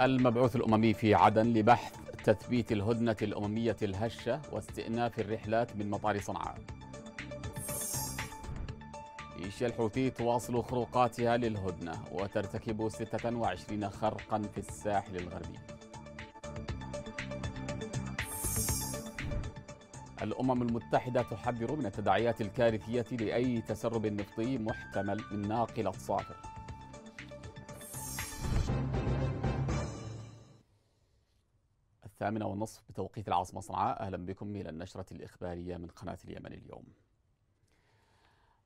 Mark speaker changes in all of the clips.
Speaker 1: المبعوث الأممي في عدن لبحث تثبيت الهدنة الأممية الهشة واستئناف الرحلات من مطار صنعاء إيشيا الحوثي تواصل خروقاتها للهدنة وترتكب 26 خرقا في الساحل الغربي الأمم المتحدة تحذر من التداعيات الكارثية لأي تسرب نفطي محتمل من ناقلة صافر الثامنة والنصف بتوقيت العاصمة صنعاء أهلا بكم إلى النشرة الإخبارية من قناة اليمن اليوم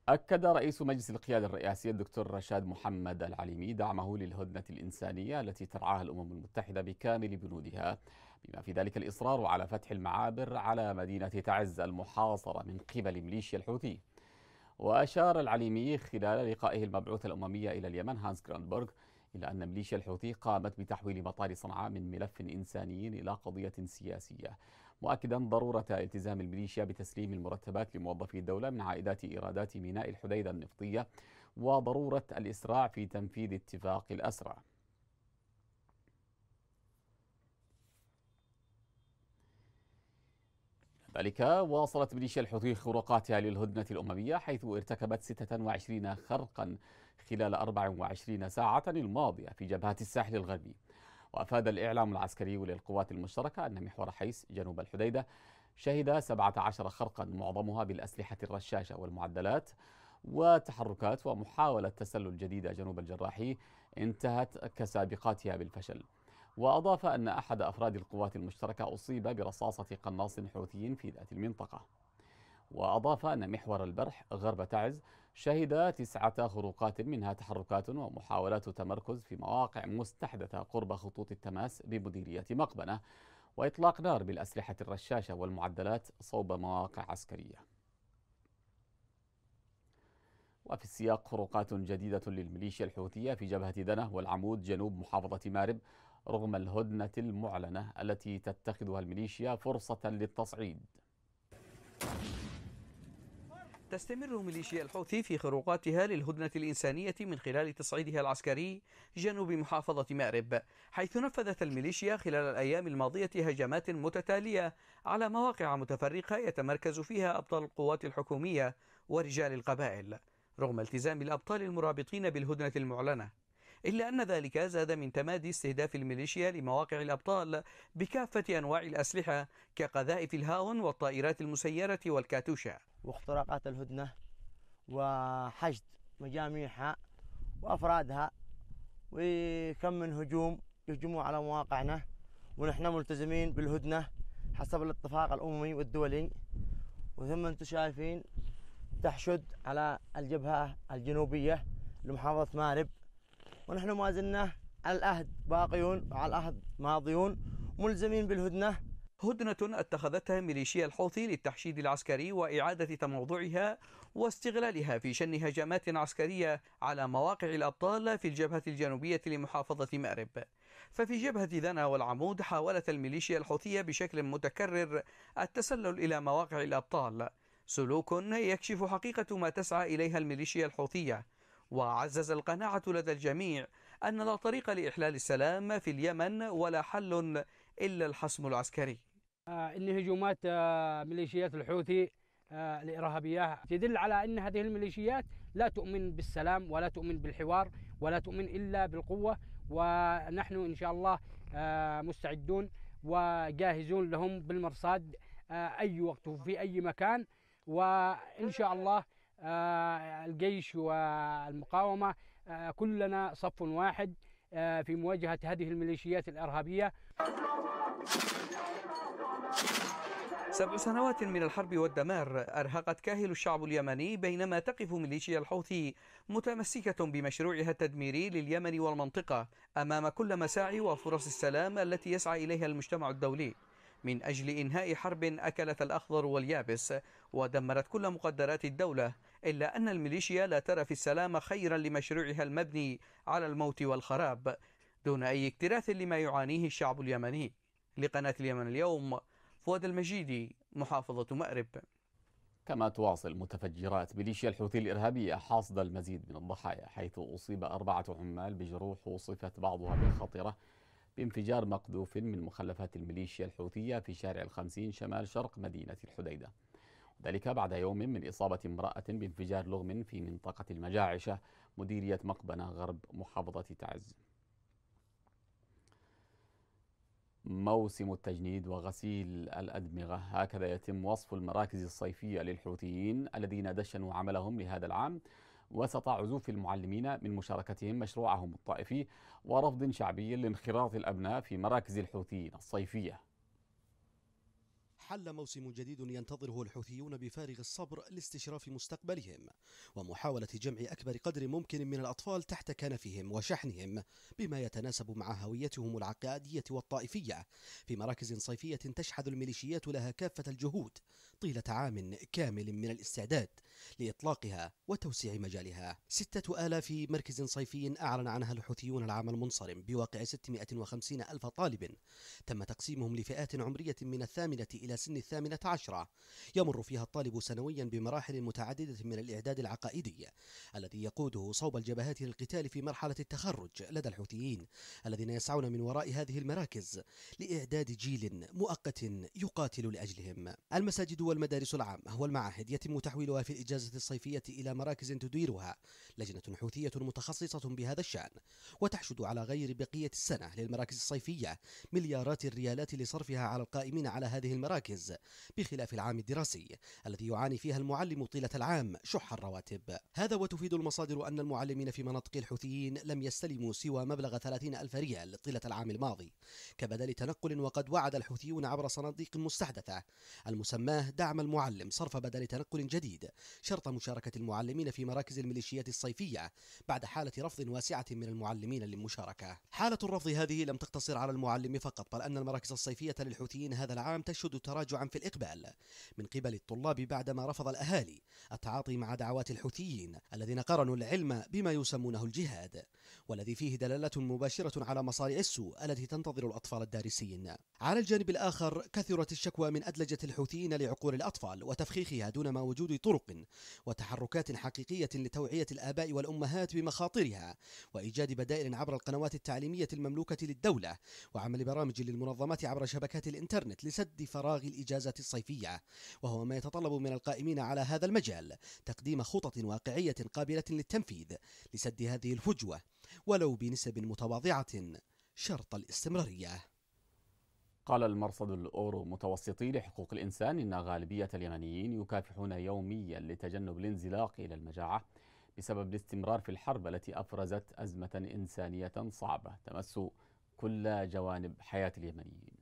Speaker 1: أكد رئيس مجلس القيادة الرئاسية الدكتور رشاد محمد العليمي دعمه للهدنة الإنسانية التي ترعاها الأمم المتحدة بكامل بنودها بما في ذلك الإصرار على فتح المعابر على مدينة تعز المحاصرة من قبل ميليشيا الحوثي وأشار العليمي خلال لقائه المبعوث الأممية إلى اليمن هانس جراندبرغ إلا أن ميليشيا الحوثي قامت بتحويل مطار صنعاء من ملف إنساني إلى قضية سياسية مؤكدا ضرورة التزام الميليشيا بتسليم المرتبات لموظفي الدولة من عائدات إيرادات ميناء الحديدة النفطية وضرورة الإسراع في تنفيذ اتفاق الأسرى ذلك واصلت ميليشيا الحوثي خروقاتها للهدنة الأممية حيث ارتكبت 26 خرقا خلال 24 ساعة الماضية في جبهة الساحل الغربي وأفاد الإعلام العسكري للقوات المشتركة أن محور حيس جنوب الحديدة شهد 17 خرقا معظمها بالأسلحة الرشاشة والمعدلات وتحركات ومحاولة تسلل جديدة جنوب الجراحي انتهت كسابقاتها بالفشل وأضاف أن أحد أفراد القوات المشتركة أصيب برصاصة قناص حوثي في ذات المنطقة وأضاف أن محور البرح غرب تعز شهد تسعة خروقات منها تحركات ومحاولات تمركز في مواقع مستحدثة قرب خطوط التماس بمديرية مقبنة وإطلاق نار بالأسلحة الرشاشة والمعدلات صوب مواقع عسكرية وفي السياق خروقات جديدة للميليشيا الحوثية في جبهة دنه والعمود جنوب محافظة مارب رغم الهدنة المعلنة التي تتخذها الميليشيا فرصة للتصعيد
Speaker 2: تستمر ميليشيا الحوثي في خروقاتها للهدنة الإنسانية من خلال تصعيدها العسكري جنوب محافظة مأرب حيث نفذت الميليشيا خلال الأيام الماضية هجمات متتالية على مواقع متفرقة يتمركز فيها أبطال القوات الحكومية ورجال القبائل رغم التزام الأبطال المرابطين بالهدنة المعلنة إلا أن ذلك زاد من تمادي استهداف الميليشيا لمواقع الأبطال بكافة أنواع الأسلحة كقذائف الهاون والطائرات المسيرة والكاتوشا
Speaker 3: واختراقات الهدنة وحشد مجاميعها وأفرادها وكم من هجوم يهجموا على مواقعنا ونحن ملتزمين بالهدنة حسب الاتفاق الأممي والدولي وثم أنتم شايفين تحشد على الجبهة الجنوبية لمحافظة مارب ونحن ما زلنا على العهد باقيون وعلى العهد ماضيون ملزمين بالهدنة
Speaker 2: هدنة اتخذتها ميليشيا الحوثي للتحشيد العسكري وإعادة تموضعها واستغلالها في شن هجمات عسكرية على مواقع الأبطال في الجبهة الجنوبية لمحافظة مأرب ففي جبهة ذنا والعمود حاولت الميليشيا الحوثية بشكل متكرر التسلل إلى مواقع الأبطال سلوك يكشف حقيقة ما تسعى إليها الميليشيا الحوثية وعزز القناعة لدى الجميع أن لا طريق لإحلال السلام في اليمن ولا حل إلا الحسم العسكري
Speaker 4: إن آه، هجومات آه، ميليشيات الحوثي آه، الإرهابية تدل على أن هذه الميليشيات لا تؤمن بالسلام ولا تؤمن بالحوار ولا تؤمن إلا بالقوة ونحن إن شاء الله مستعدون وجاهزون لهم بالمرصاد أي وقت وفي أي مكان وإن شاء الله آه، الجيش والمقاومة آه، كلنا صف واحد آه، في مواجهة هذه الميليشيات الإرهابية
Speaker 2: سبع سنوات من الحرب والدمار أرهقت كاهل الشعب اليمني بينما تقف ميليشيا الحوثي متمسكة بمشروعها التدميري لليمن والمنطقة أمام كل مساعي وفرص السلام التي يسعى إليها المجتمع الدولي من أجل إنهاء حرب أكلت الأخضر واليابس ودمرت كل مقدرات الدولة إلا أن الميليشيا لا ترى في السلام خيرا لمشروعها المبني على الموت والخراب دون أي اكتراث لما يعانيه الشعب اليمني لقناة اليمن اليوم فؤاد المجيدي محافظة مأرب
Speaker 1: كما تواصل متفجرات ميليشيا الحوثي الإرهابية حاصد المزيد من الضحايا حيث أصيب أربعة عمال بجروح وصفت بعضها بالخطيرة بانفجار مقذوف من مخلفات الميليشيا الحوثية في شارع الخمسين شمال شرق مدينة الحديدة ذلك بعد يوم من إصابة امرأة بانفجار لغم في منطقة المجاعشة مديرية مقبنة غرب محافظة تعز موسم التجنيد وغسيل الأدمغة هكذا يتم وصف المراكز الصيفية للحوثيين الذين دشنوا عملهم لهذا العام وسط عزوف المعلمين من مشاركتهم مشروعهم الطائفي ورفض شعبي لانخراط الأبناء في مراكز الحوثيين الصيفية
Speaker 5: حل موسم جديد ينتظره الحوثيون بفارغ الصبر لاستشراف مستقبلهم ومحاولة جمع أكبر قدر ممكن من الأطفال تحت كنفهم وشحنهم بما يتناسب مع هويتهم العقادية والطائفية في مراكز صيفية تشحذ الميليشيات لها كافة الجهود طيلة عام كامل من الاستعداد لإطلاقها وتوسيع مجالها ستة آلاف مركز صيفي أعلن عنها الحوثيون العام المنصرم بواقع 650 ألف طالب تم تقسيمهم لفئات عمرية من الثامنة إلى سن الثامنة عشرة يمر فيها الطالب سنويا بمراحل متعددة من الإعداد العقائدي الذي يقوده صوب الجبهات للقتال في مرحلة التخرج لدى الحوثيين الذين يسعون من وراء هذه المراكز لإعداد جيل مؤقت يقاتل لأجلهم المساجد والمدارس العامة والمعاهد يتم تحويلها في الإجازة الصيفية إلى مراكز تديرها لجنة حوثية متخصصة بهذا الشأن وتحشد على غير بقية السنة للمراكز الصيفية مليارات الريالات لصرفها على القائمين على هذه المراكز المراكز بخلاف العام الدراسي الذي يعاني فيها المعلم طيلة العام شح الرواتب هذا وتفيد المصادر أن المعلمين في مناطق الحوثيين لم يستلموا سوى مبلغ 30 ألف ريال طيلة العام الماضي كبدل تنقل وقد وعد الحوثيون عبر صناديق مستحدثة المسماه دعم المعلم صرف بدل تنقل جديد شرط مشاركة المعلمين في مراكز الميليشيات الصيفية بعد حالة رفض واسعة من المعلمين للمشاركة حالة الرفض هذه لم تقتصر على المعلم فقط بل أن المراكز الصيفية للحوثيين هذا العام تشهد تراجعا في الإقبال من قبل الطلاب بعدما رفض الأهالي التعاطي مع دعوات الحوثيين الذين قرنوا العلم بما يسمونه الجهاد والذي فيه دلالة مباشرة على مصارع السوء التي تنتظر الأطفال الدارسين على الجانب الآخر كثرت الشكوى من أدلجة الحوثيين لعقول الأطفال وتفخيخها دون ما وجود طرق وتحركات حقيقية لتوعية الآباء والأمهات بمخاطرها وإيجاد بدائل عبر القنوات التعليمية المملوكة للدولة وعمل برامج للمنظمات عبر شبكات الإنترنت لسد فراغ فراغ الإجازة الصيفية وهو ما يتطلب من القائمين على هذا المجال تقديم خطط واقعية قابلة للتنفيذ لسد هذه الفجوة ولو بنسب متواضعة شرط الاستمرارية قال المرصد
Speaker 1: الأورو متوسطي لحقوق الإنسان إن غالبية اليمنيين يكافحون يوميا لتجنب الانزلاق إلى المجاعة بسبب الاستمرار في الحرب التي أفرزت أزمة إنسانية صعبة تمس كل جوانب حياة اليمنيين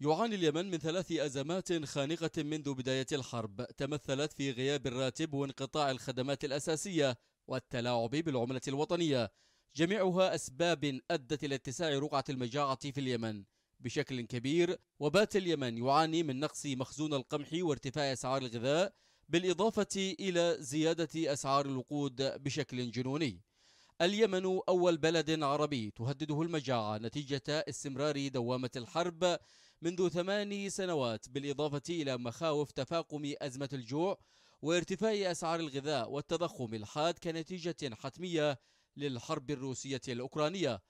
Speaker 4: يعاني اليمن من ثلاث أزمات خانقة منذ بداية الحرب تمثلت في غياب الراتب وانقطاع الخدمات الأساسية والتلاعب بالعملة الوطنية جميعها أسباب أدت إلى اتساع رقعة المجاعة في اليمن بشكل كبير وبات اليمن يعاني من نقص مخزون القمح وارتفاع أسعار الغذاء بالإضافة إلى زيادة أسعار الوقود بشكل جنوني اليمن أول بلد عربي تهدده المجاعة نتيجة استمرار دوامة الحرب منذ ثماني سنوات بالإضافة إلى مخاوف تفاقم أزمة الجوع وارتفاع أسعار الغذاء والتضخم الحاد كنتيجة حتمية للحرب الروسية الأوكرانية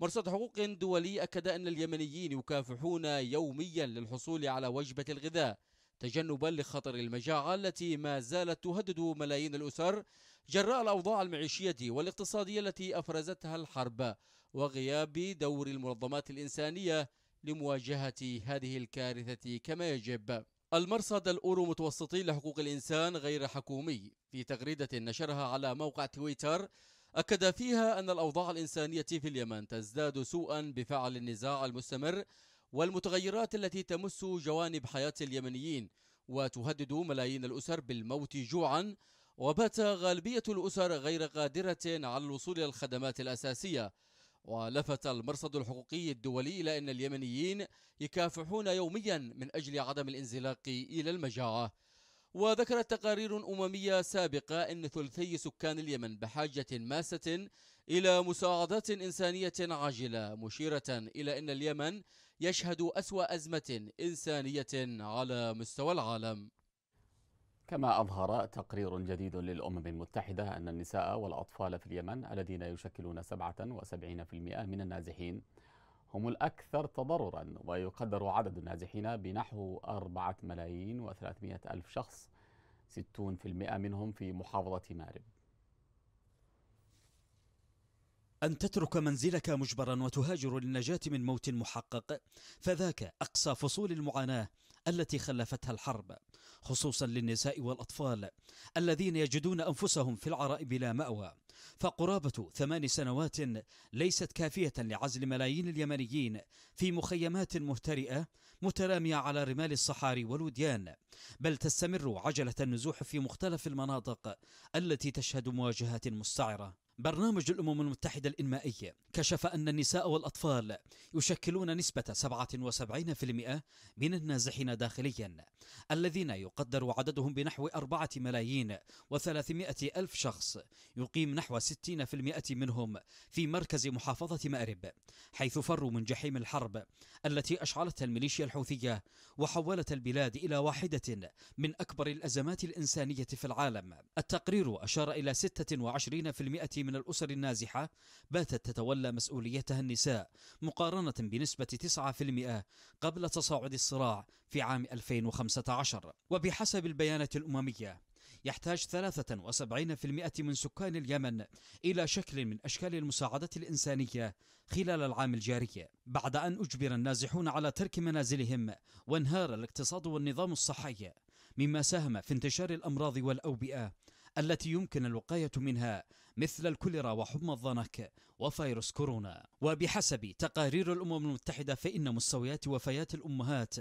Speaker 4: مرصد حقوق دولي أكد أن اليمنيين يكافحون يوميا للحصول على وجبة الغذاء تجنبا لخطر المجاعة التي ما زالت تهدد ملايين الأسر جراء الأوضاع المعيشية والاقتصادية التي أفرزتها الحرب وغياب دور المنظمات الإنسانية لمواجهة هذه الكارثة كما يجب المرصد الأورو متوسطي لحقوق الإنسان غير حكومي في تغريدة نشرها على موقع تويتر أكد فيها أن الأوضاع الإنسانية في اليمن تزداد سوءا بفعل النزاع المستمر والمتغيرات التي تمس جوانب حياة اليمنيين وتهدد ملايين الأسر بالموت جوعا وبات غالبية الأسر غير قادرة على الوصول إلى الخدمات الأساسية ولفت المرصد الحقوقي الدولي إلى أن اليمنيين يكافحون يوميا من أجل عدم الانزلاق إلى المجاعة وذكرت تقارير أممية سابقة أن ثلثي سكان اليمن بحاجة ماسة إلى مساعدات إنسانية عاجلة مشيرة إلى أن اليمن يشهد أسوأ أزمة إنسانية على مستوى العالم كما
Speaker 1: أظهر تقرير جديد للأمم المتحدة أن النساء والأطفال في اليمن الذين يشكلون 77% من النازحين هم الأكثر تضررا ويقدر عدد النازحين بنحو 4 ملايين و300 ألف شخص
Speaker 6: 60% منهم في محافظة مارب أن تترك منزلك مجبرا وتهاجر للنجاة من موت محقق فذاك أقصى فصول المعاناة التي خلفتها الحرب خصوصا للنساء والأطفال الذين يجدون أنفسهم في العراء بلا مأوى فقرابة ثمان سنوات ليست كافية لعزل ملايين اليمنيين في مخيمات مهترئة مترامية على رمال الصحاري والوديان بل تستمر عجلة النزوح في مختلف المناطق التي تشهد مواجهات مستعرة برنامج الأمم المتحدة الإنمائية كشف أن النساء والأطفال يشكلون نسبة 77% من النازحين داخليا الذين يقدر عددهم بنحو 4 ملايين و300 ألف شخص يقيم نحو 60% منهم في مركز محافظة مأرب حيث فروا من جحيم الحرب التي أشعلتها الميليشيا الحوثية وحولت البلاد إلى واحدة من أكبر الأزمات الإنسانية في العالم التقرير أشار إلى 26% من الأسر النازحة باتت تتولى مسؤوليتها النساء مقارنة بنسبة 9% قبل تصاعد الصراع في عام 2015 وبحسب البيانات الأممية يحتاج 73% من سكان اليمن إلى شكل من أشكال المساعدة الإنسانية خلال العام الجاري بعد أن أجبر النازحون على ترك منازلهم وانهار الاقتصاد والنظام الصحي مما ساهم في انتشار الأمراض والأوبئة التي يمكن الوقاية منها مثل الكوليرا وحمى الضنك وفيروس كورونا وبحسب تقارير الأمم المتحدة فإن مستويات وفيات الأمهات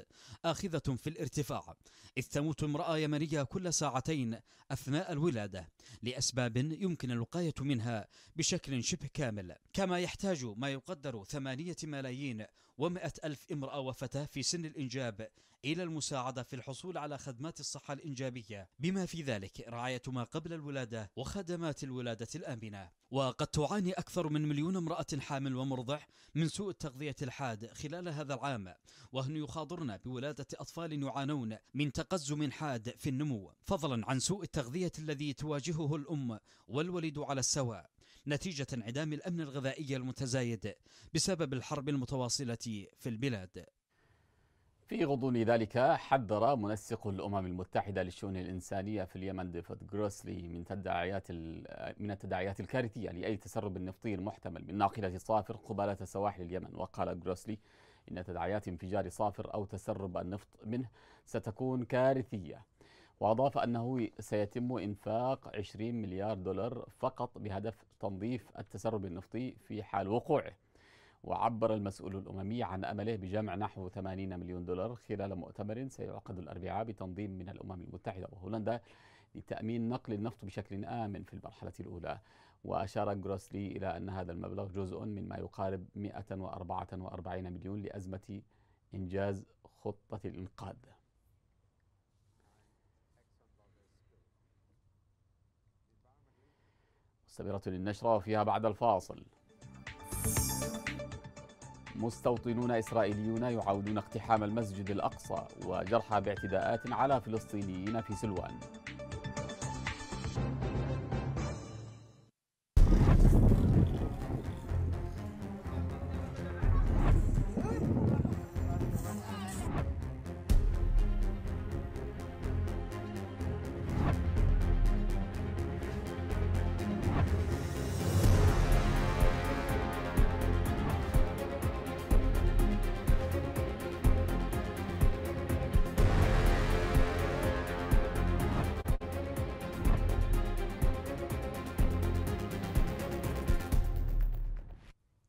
Speaker 6: آخذة في الارتفاع إذ تموت امرأة يمنية كل ساعتين أثناء الولادة لأسباب يمكن الوقاية منها بشكل شبه كامل كما يحتاج ما يقدر ثمانية ملايين ومئة ألف امرأة وفتاة في سن الإنجاب إلى المساعدة في الحصول على خدمات الصحة الإنجابية بما في ذلك رعاية ما قبل الولادة وخدمات الولادة الآمنة وقد تعاني أكثر من مليون امرأة حامل ومرضع من سوء التغذية الحاد خلال هذا العام وهن يخاضرن بولادة أطفال يعانون من تقزم حاد في النمو فضلا عن سوء التغذية الذي تواجهه الأم والولد على السواء نتيجة انعدام الأمن الغذائي المتزايد بسبب الحرب المتواصلة في البلاد
Speaker 1: في غضون ذلك حذر منسق الأمم المتحدة للشؤون الإنسانية في اليمن ديفيد جروسلي من تداعيات من التداعيات الكارثية لأي تسرب نفطي محتمل من ناقلة صافر قبالة سواحل اليمن وقال جروسلي إن تداعيات انفجار صافر أو تسرب النفط منه ستكون كارثية وأضاف أنه سيتم إنفاق 20 مليار دولار فقط بهدف تنظيف التسرب النفطي في حال وقوعه وعبر المسؤول الأممي عن أمله بجمع نحو 80 مليون دولار خلال مؤتمر سيعقد الأربعاء بتنظيم من الأمم المتحدة وهولندا لتأمين نقل النفط بشكل آمن في المرحلة الأولى وأشار جروسلي إلى أن هذا المبلغ جزء من ما يقارب 144 مليون لأزمة إنجاز خطة الإنقاذ مستمرة للنشرة وفيها بعد الفاصل مستوطنون إسرائيليون يعاودون اقتحام المسجد الأقصى وجرحى باعتداءات على فلسطينيين في سلوان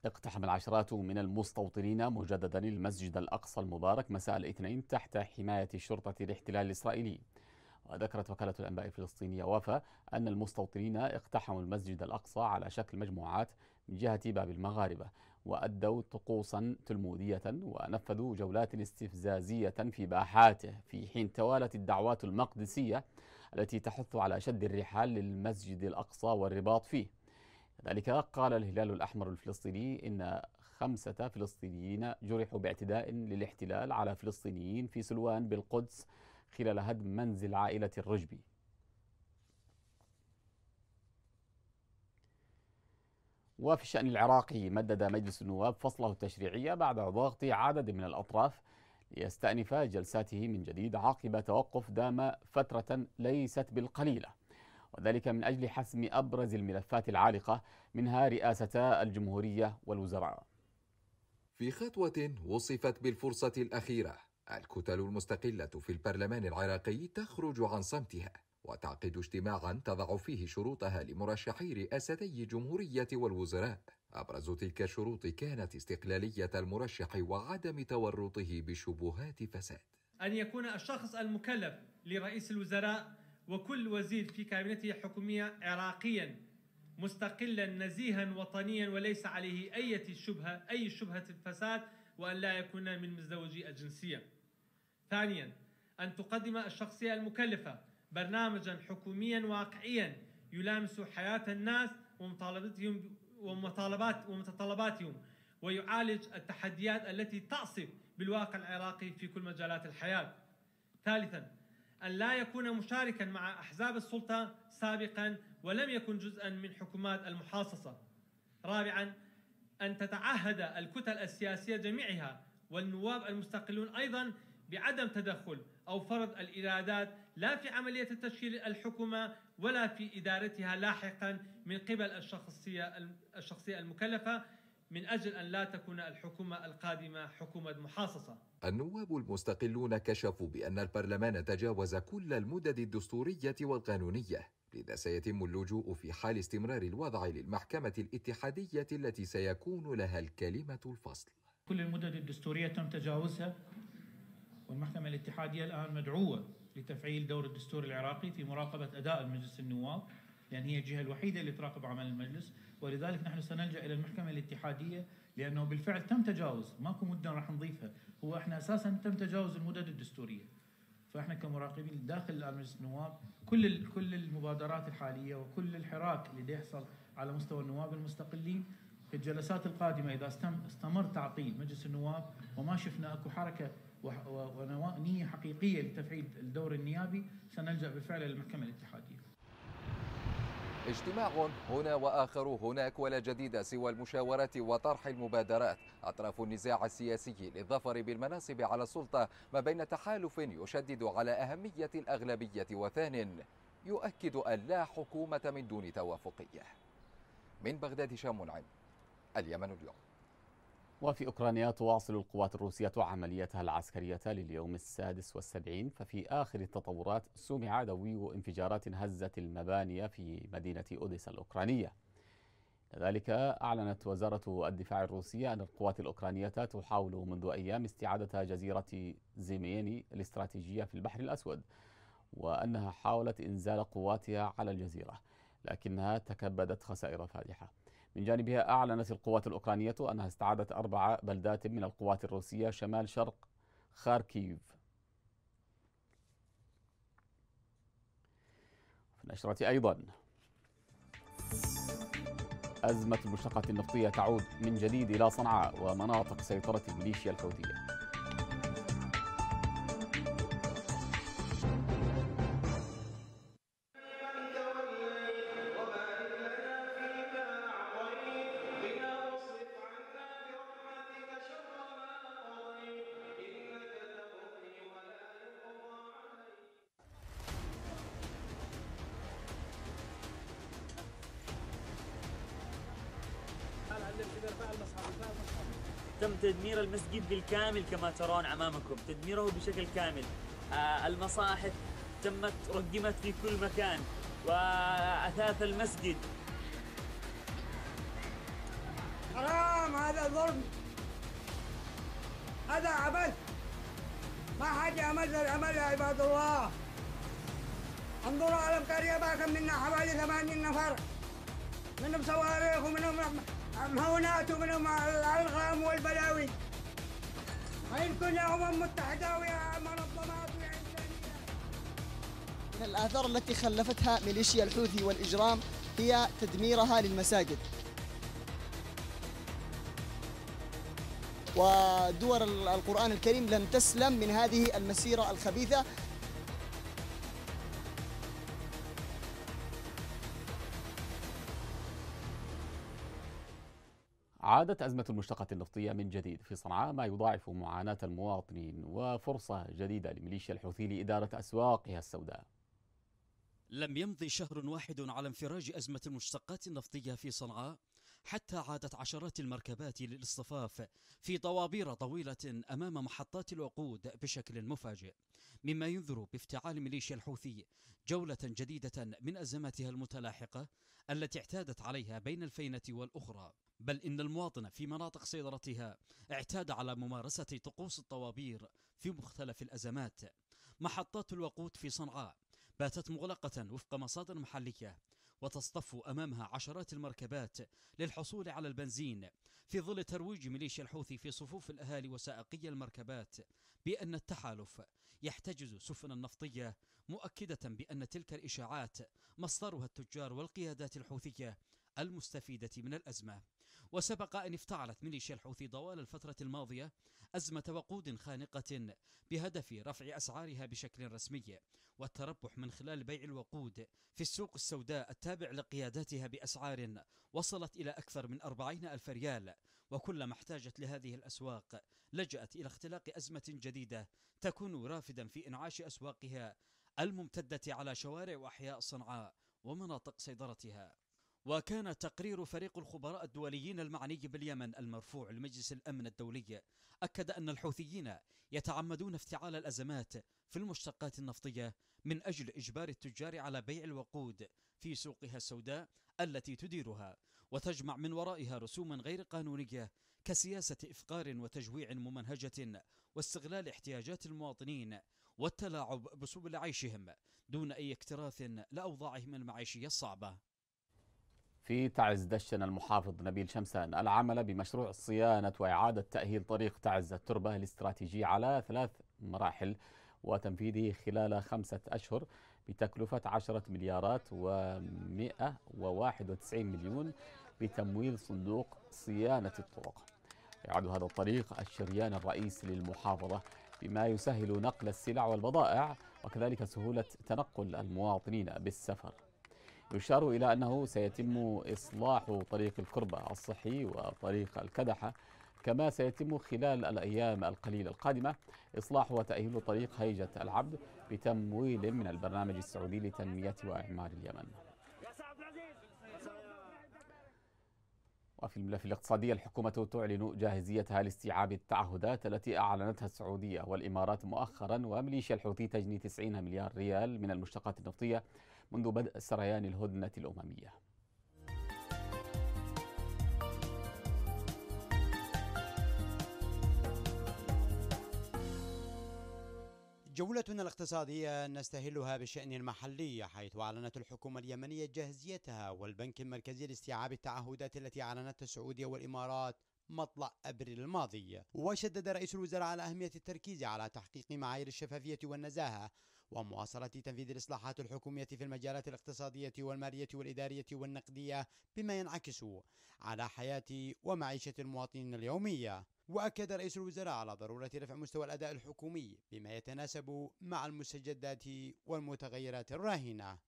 Speaker 1: اقتحم العشرات من المستوطنين مجددا المسجد الأقصى المبارك مساء الاثنين تحت حماية شرطة الاحتلال الإسرائيلي وذكرت وكالة الأنباء الفلسطينية وافا أن المستوطنين اقتحموا المسجد الأقصى على شكل مجموعات من جهة باب المغاربة وأدوا طقوسا تلمودية ونفذوا جولات استفزازية في باحاته في حين توالت الدعوات المقدسية التي تحث على شد الرحال للمسجد الأقصى والرباط فيه ذلك قال الهلال الأحمر الفلسطيني إن خمسة فلسطينيين جرحوا باعتداء للاحتلال على فلسطينيين في سلوان بالقدس خلال هدم منزل عائلة الرجبي وفي الشأن العراقي مدد مجلس النواب فصله التشريعي بعد ضغط عدد من الأطراف ليستأنف جلساته من جديد عقب توقف دام فترة ليست بالقليلة وذلك من أجل حسم أبرز الملفات العالقة منها رئاسة الجمهورية والوزراء
Speaker 7: في خطوة وصفت بالفرصة الأخيرة الكتل المستقلة في البرلمان العراقي تخرج عن صمتها وتعقد اجتماعا تضع فيه شروطها لمرشحي رئاستي الجمهورية والوزراء أبرز تلك الشروط كانت استقلالية المرشح وعدم تورطه بشبهات فساد
Speaker 8: أن يكون الشخص المكلف لرئيس الوزراء وكل وزير في كابينته حكومية عراقيا مستقلا نزيها وطنيا وليس عليه أي شبهة أي شبهة فساد وأن لا يكون من مزدوجي الجنسية ثانيا أن تقدم الشخصية المكلفة برنامجا حكوميا واقعيا يلامس حياة الناس ومطالبتهم ومطالبات ومتطلباتهم ويعالج التحديات التي تعصف بالواقع العراقي في كل مجالات الحياة ثالثا أن لا يكون مشاركا مع أحزاب السلطة سابقا ولم يكن جزءا من حكومات المحاصصة رابعا أن تتعهد الكتل السياسية جميعها والنواب المستقلون أيضا بعدم تدخل أو فرض الإيرادات لا في عملية تشكيل الحكومة ولا في إدارتها لاحقا من قبل الشخصية الشخصية المكلفة من أجل أن لا تكون الحكومة القادمة حكومة محاصصة
Speaker 7: النواب المستقلون كشفوا بأن البرلمان تجاوز كل المدد الدستورية والقانونية لذا سيتم اللجوء في حال استمرار الوضع للمحكمة الاتحادية التي سيكون لها الكلمة الفصل
Speaker 8: كل المدد الدستورية تم تجاوزها والمحكمة الاتحادية الآن مدعوة لتفعيل دور الدستور العراقي في مراقبة أداء المجلس النواب لأن يعني هي الجهة الوحيدة اللي تراقب عمل المجلس ولذلك نحن سنلجأ إلى المحكمة الاتحادية لأنه بالفعل تم تجاوز ماكو مدة راح نضيفها هو إحنا أساسا تم تجاوز المدد الدستورية فإحنا كمراقبين داخل مجلس النواب كل كل المبادرات الحالية وكل الحراك اللي يحصل على مستوى النواب المستقلين في الجلسات القادمة إذا استمر تعطيل مجلس النواب وما شفنا أكو حركة ونية حقيقية لتفعيل الدور النيابي سنلجأ بالفعل إلى المحكمة الاتحادية
Speaker 7: اجتماع هنا واخر هناك ولا جديد سوى المشاورات وطرح المبادرات اطراف النزاع السياسي للظفر بالمناصب على السلطه ما بين تحالف يشدد على اهميه الاغلبيه وثان يؤكد ان لا حكومه من دون توافقيه من بغداد شام منعم اليمن اليوم
Speaker 1: وفي أوكرانيا تواصل القوات الروسية عمليتها العسكرية لليوم السادس والسبعين ففي آخر التطورات سمع دوي انفجارات هزت المباني في مدينة أوديسا الأوكرانية كذلك أعلنت وزارة الدفاع الروسية أن القوات الأوكرانية تحاول منذ أيام استعادة جزيرة زيميني الاستراتيجية في البحر الأسود وأنها حاولت إنزال قواتها على الجزيرة لكنها تكبدت خسائر فادحة من جانبها أعلنت القوات الأوكرانية أنها استعادت أربع بلدات من القوات الروسية شمال شرق خاركيف في النشرة أيضا أزمة المشتقة النفطية تعود من جديد إلى صنعاء ومناطق سيطرة الميليشيا الحوثية
Speaker 6: المسجد بالكامل كما ترون امامكم تدميره بشكل كامل آه، المصاحف تمت رقمت في كل مكان واثاث المسجد
Speaker 2: حرام هذا ظلم هذا عبث ما حد يعمل العمل يا عباد الله انظروا على القرية باكم منا حوالي ثمانين نفر منهم صواريخ ومنهم
Speaker 4: مهونات ومنهم الغام والبلاوي يا امم متحده ويا منظمات ويا من الآثار التي خلفتها ميليشيا الحوثي والإجرام هي تدميرها للمساجد ودول القرآن الكريم لن تسلم من هذه المسيرة الخبيثة
Speaker 1: عادت أزمة المشتقات النفطية من جديد في صنعاء ما يضاعف معاناة المواطنين وفرصة جديدة لميليشيا الحوثي لإدارة أسواقها السوداء
Speaker 6: لم يمضي شهر واحد على انفراج أزمة المشتقات النفطية في صنعاء حتى عادت عشرات المركبات للاصطفاف في طوابير طويلة أمام محطات الوقود بشكل مفاجئ مما ينذر بافتعال ميليشيا الحوثي جولة جديدة من أزماتها المتلاحقة التي اعتادت عليها بين الفينة والأخرى بل إن المواطن في مناطق سيطرتها اعتاد على ممارسة طقوس الطوابير في مختلف الأزمات محطات الوقود في صنعاء باتت مغلقة وفق مصادر محلية وتصطف أمامها عشرات المركبات للحصول على البنزين في ظل ترويج ميليشيا الحوثي في صفوف الأهالي وسائقي المركبات بأن التحالف يحتجز سفنا نفطية مؤكدة بأن تلك الإشاعات مصدرها التجار والقيادات الحوثية المستفيدة من الأزمة وسبق أن افتعلت ميليشيا الحوثي طوال الفترة الماضية أزمة وقود خانقة بهدف رفع أسعارها بشكل رسمي والتربح من خلال بيع الوقود في السوق السوداء التابع لقياداتها بأسعار وصلت إلى أكثر من أربعين ألف ريال وكلما احتاجت لهذه الأسواق لجأت إلى اختلاق أزمة جديدة تكون رافدا في إنعاش أسواقها الممتدة على شوارع وأحياء صنعاء ومناطق سيطرتها وكان تقرير فريق الخبراء الدوليين المعني باليمن المرفوع لمجلس الأمن الدولي أكد أن الحوثيين يتعمدون افتعال الأزمات في المشتقات النفطية من أجل إجبار التجار على بيع الوقود في سوقها السوداء التي تديرها وتجمع من ورائها رسوما غير قانونية كسياسة إفقار وتجويع ممنهجة واستغلال احتياجات المواطنين والتلاعب بسبل عيشهم دون أي اكتراث لأوضاعهم المعيشية الصعبة
Speaker 1: في تعز دشن المحافظ نبيل شمسان العمل بمشروع صيانة وإعادة تأهيل طريق تعز التربة الاستراتيجي على ثلاث مراحل وتنفيذه خلال خمسة أشهر بتكلفة 10 مليارات و191 مليون بتمويل صندوق صيانة الطرق يعد هذا الطريق الشريان الرئيسي للمحافظة بما يسهل نقل السلع والبضائع وكذلك سهولة تنقل المواطنين بالسفر يشار إلى أنه سيتم إصلاح طريق الكربة الصحي وطريق الكدحة كما سيتم خلال الأيام القليلة القادمة إصلاح وتأهيل طريق هيجة العبد بتمويل من البرنامج السعودي لتنمية وإعمار اليمن وفي الملف الاقتصادي الحكومة تعلن جاهزيتها لاستيعاب التعهدات التي أعلنتها السعودية والإمارات مؤخرا وميليشيا الحوثي تجني 90 مليار ريال من المشتقات النفطية منذ بدء سريان الهدنة الأممية
Speaker 3: جولتنا الاقتصادية نستهلها بالشأن المحلي حيث أعلنت الحكومة اليمنية جاهزيتها والبنك المركزي لاستيعاب التعهدات التي أعلنتها السعودية والإمارات مطلع أبريل الماضي وشدد رئيس الوزراء على أهمية التركيز على تحقيق معايير الشفافية والنزاهة ومواصلة تنفيذ الإصلاحات الحكومية في المجالات الاقتصادية والمالية والإدارية والنقدية بما ينعكس على حياة ومعيشة المواطنين اليومية وأكد رئيس الوزراء على ضرورة رفع مستوى الأداء الحكومي بما يتناسب مع المستجدات والمتغيرات الراهنة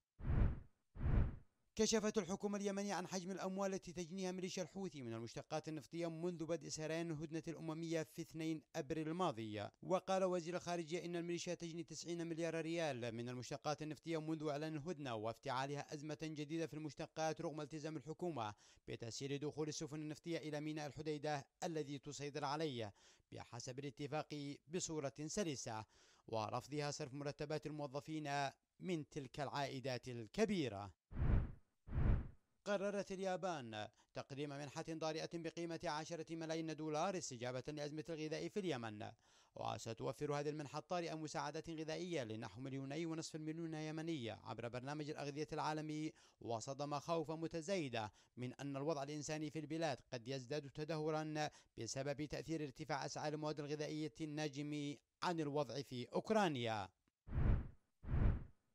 Speaker 3: كشفت الحكومة اليمنية عن حجم الأموال التي تجنيها ميليشيا الحوثي من المشتقات النفطية منذ بدء سريان الهدنة الأممية في 2 أبريل الماضي وقال وزير الخارجية إن الميليشيا تجني 90 مليار ريال من المشتقات النفطية منذ إعلان الهدنة وافتعالها أزمة جديدة في المشتقات رغم التزام الحكومة بتسهيل دخول السفن النفطية إلى ميناء الحديدة الذي تسيطر عليه بحسب الاتفاق بصورة سلسة ورفضها صرف مرتبات الموظفين من تلك العائدات الكبيرة قررت اليابان تقديم منحة ضارئة بقيمة 10 ملايين دولار استجابة لأزمة الغذاء في اليمن وستوفر هذه المنحة الطارئة مساعدة غذائية لنحو مليوني ونصف المليون يمني عبر برنامج الأغذية العالمي وسط مخاوف متزايدة من أن الوضع الإنساني في البلاد قد يزداد تدهورا بسبب تأثير ارتفاع أسعار المواد الغذائية الناجم عن الوضع في أوكرانيا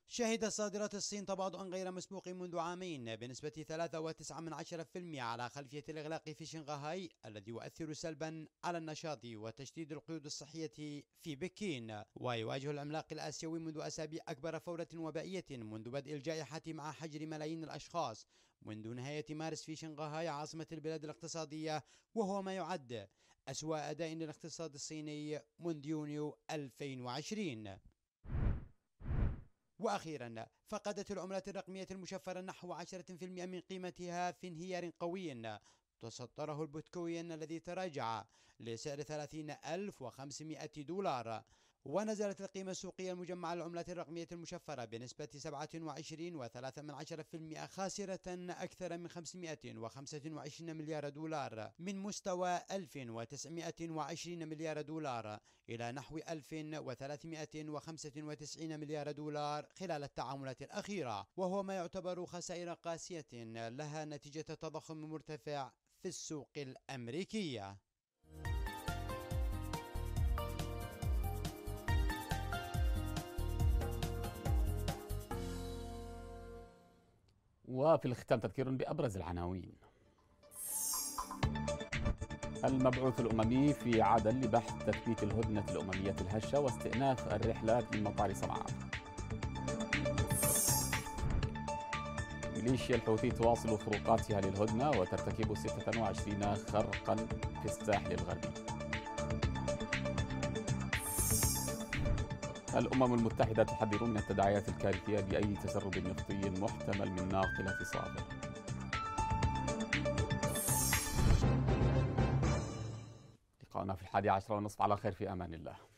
Speaker 3: شهدت صادرات الصين تباطؤا غير مسبوق منذ عامين بنسبة 3.9% على خلفية الإغلاق في شنغهاي الذي يؤثر سلبا على النشاط وتشديد القيود الصحية في بكين ويواجه العملاق الآسيوي منذ أسابيع أكبر فورة وبائية منذ بدء الجائحة مع حجر ملايين الأشخاص منذ نهاية مارس في شنغهاي عاصمة البلاد الاقتصادية وهو ما يعد أسوأ أداء للاقتصاد الصيني منذ يونيو 2020 وأخيرا فقدت العملات الرقمية المشفرة نحو 10% من قيمتها في انهيار قوي تسطره البيتكوين الذي تراجع لسعر 30500 دولار ونزلت القيمة السوقية المجمعة للعملات الرقمية المشفرة بنسبة 27.3% خاسرة أكثر من 525 مليار دولار من مستوى 1920 مليار دولار إلى نحو 1395 مليار دولار خلال التعاملات الأخيرة وهو ما يعتبر خسائر قاسية لها نتيجة تضخم مرتفع في السوق الأمريكية
Speaker 1: وفي الختام تذكير بأبرز العناوين المبعوث الأممي في عدن لبحث تثبيت الهدنة الأممية الهشة واستئناف الرحلات من مطار صنعاء ميليشيا الحوثي تواصل خروقاتها للهدنة وترتكب 26 خرقا في الساحل الغربي الأمم المتحدة تحذر من التداعيات الكارثية لأي تسرب نفطي محتمل من ناقلة صابر لقاءنا في الحادي عشر ونصف على خير في أمان الله